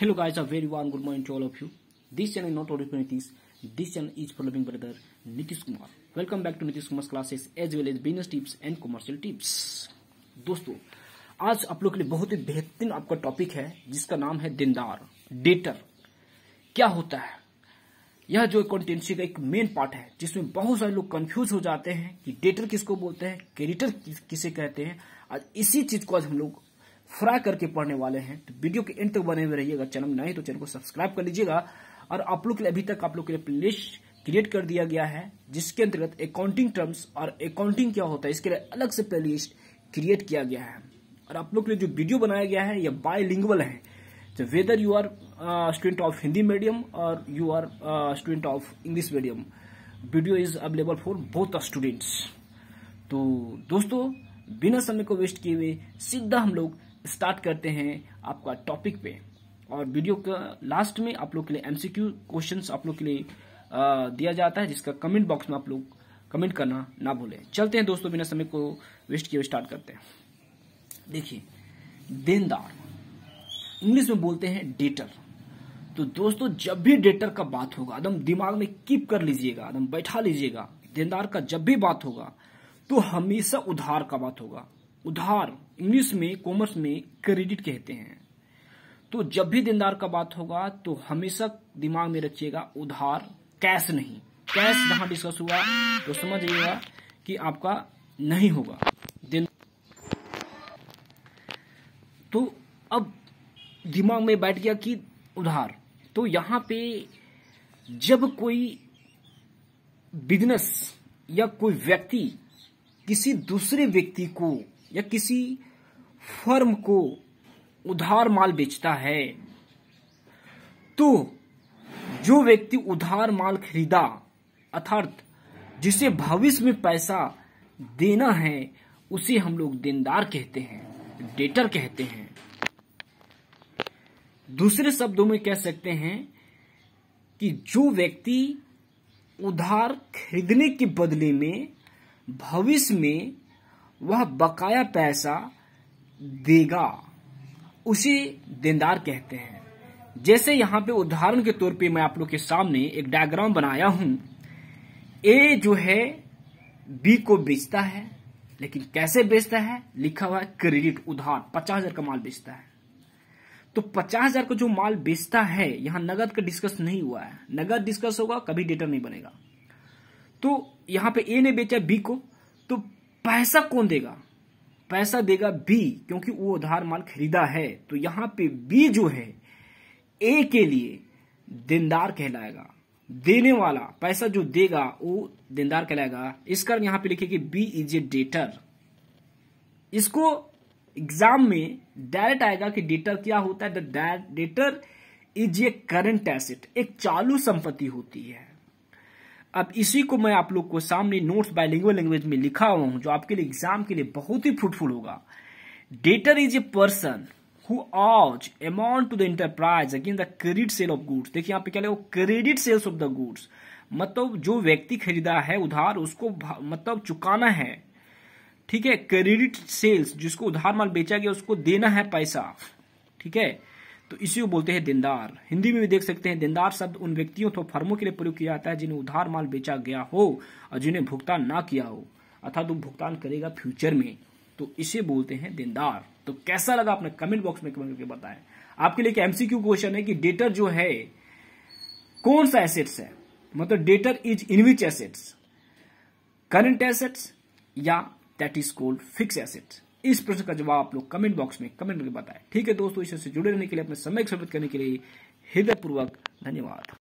hello guys a very one good morning to all of you this channel not only for things this channel is for loving brother Nitish Kumar welcome back to Nitish Kumar classes as well as business tips and commercial tips दोस्तों आज आप लोग के लिए बहुत ही बेहतरीन आपका topic है जिसका नाम है देनदार डेटर क्या होता है यह जो अकाउंटेंसी का एक मेन पार्ट है जिसमें बहुत सारे लोग कंफ्यूज हो जाते हैं कि डेटर किसको बोलते हैं क्रेडिटर किसे कहते हैं आज इसी चीज को आज हम लोग फ्राई करके पढ़ने वाले हैं तो वीडियो के एंड तक बने हुए रहिएगा चैनल नए तो चैनल को सब्सक्राइब कर लीजिएगा और आप लोग के लिए अभी तक आप लोग के लिए प्ले क्रिएट कर दिया गया है जिसके अंतर्गत अकाउंटिंग टर्म्स और अकाउंटिंग क्या होता है इसके लिए अलग से प्ले क्रिएट किया गया है और आप लोग के लिए जो वीडियो बनाया गया है यह बायलिंगुअल है तो whether you are student of Hindi medium और you are student of English medium video is available for both students तो दोस्तों बिना समय को वेस्ट किए हुए सीधा हम लोग स्टार्ट करते हैं आपका टॉपिक पे और वीडियो का लास्ट में आप लोग के लिए एमसीक्यू क्वेश्चंस आप लोग के लिए दिया जाता है जिसका कमेंट बॉक्स में आप लोग कमेंट करना ना भूलें चलते हैं दोस्तों बिना समय को वेस्ट किए स्टार्ट करते हैं देखिए देनदार इंग्लिश में बोलते हैं डेटर तो दोस्तों जब भी डेटर का बात होगा एकदम दिमाग में कीप कर लीजिएगा एकदम बैठा लीजिएगा देनदार का जब भी बात होगा तो हमेशा उधार का बात होगा उधार इंग्लिश में कॉमर्स में क्रेडिट कहते हैं तो जब भी देनदार का बात होगा तो हमेशा दिमाग में रखिएगा उधार कैश नहीं कैश जहां डिस्कस हुआ तो समझिएगा कि आपका नहीं होगा तो अब दिमाग में बैठ गया कि उधार तो यहां पे जब कोई बिजनेस या कोई व्यक्ति किसी दूसरे व्यक्ति को या किसी फर्म को उधार माल बेचता है तो जो व्यक्ति उधार माल खरीदा अर्थात जिसे भविष्य में पैसा देना है उसे हम लोग देनदार कहते हैं डेटर कहते हैं दूसरे शब्दों में कह सकते हैं कि जो व्यक्ति उधार खरीदने के बदले में भविष्य में वह बकाया पैसा देगा उसे देनदार कहते हैं जैसे यहाँ पे उदाहरण के तौर पे मैं आप लोग के सामने एक डायग्राम बनाया हूं ए जो है बी को बेचता है लेकिन कैसे बेचता है लिखा हुआ है क्रेडिट उधार पचास हजार का माल बेचता है तो पचास हजार का जो माल बेचता है यहां नगद का डिस्कस नहीं हुआ है नगद डिस्कस होगा कभी डेटर नहीं बनेगा तो यहां पे ए ने बेचा बी को तो पैसा कौन देगा पैसा देगा बी क्योंकि वो उधार माल खरीदा है तो यहां पे बी जो है ए के लिए देनदार कहलाएगा देने वाला पैसा जो देगा वो देनदार कहलाएगा इस कारण यहां पे लिखे कि बी इज ए डेटर इसको एग्जाम में डायरेक्ट आएगा कि डेटर क्या होता है debtor is a current asset एक चालू संपत्ति होती है अब इसी को मैं आप लोग को सामने नोट्स बाय लैंग्वेज में लिखा हुआ हूं जो आपके लिए एग्जाम के लिए बहुत ही फ्रूटफुल होगा debtor is a person who owes amount to the enterprise again the credit sale of goods देखिए यहाँ पे क्या लिखा credit sales of the goods मतलब जो व्यक्ति खरीदा है उधार उसको मतलब चुकाना है ठीक है क्रेडिट सेल्स जिसको उधार माल बेचा गया उसको देना है पैसा ठीक है तो इसी को बोलते हैं देनदार हिंदी में भी देख सकते हैं देनदार शब्द उन व्यक्तियों तो फर्मों के लिए प्रयोग किया जाता है जिन्हें उधार माल बेचा गया हो और जिन्हें भुगतान ना किया हो अर्थात वो भुगतान करेगा फ्यूचर में तो इसे बोलते हैं देनदार तो कैसा लगा आपने कमेंट बॉक्स में कमेंट करके बताएं आपके लिए एमसीक्यू क्वेश्चन है कि डेटर जो है कौन सा एसेट्स है मतलब debtor is in which assets current assets या that is called fixed assets इस प्रश्न का जवाब आप लोग कमेंट बॉक्स में कमेंट करके बताएं ठीक है दोस्तों इससे जुड़े रहने के लिए अपने समय समर्पित करने के लिए हृदयपूर्वक धन्यवाद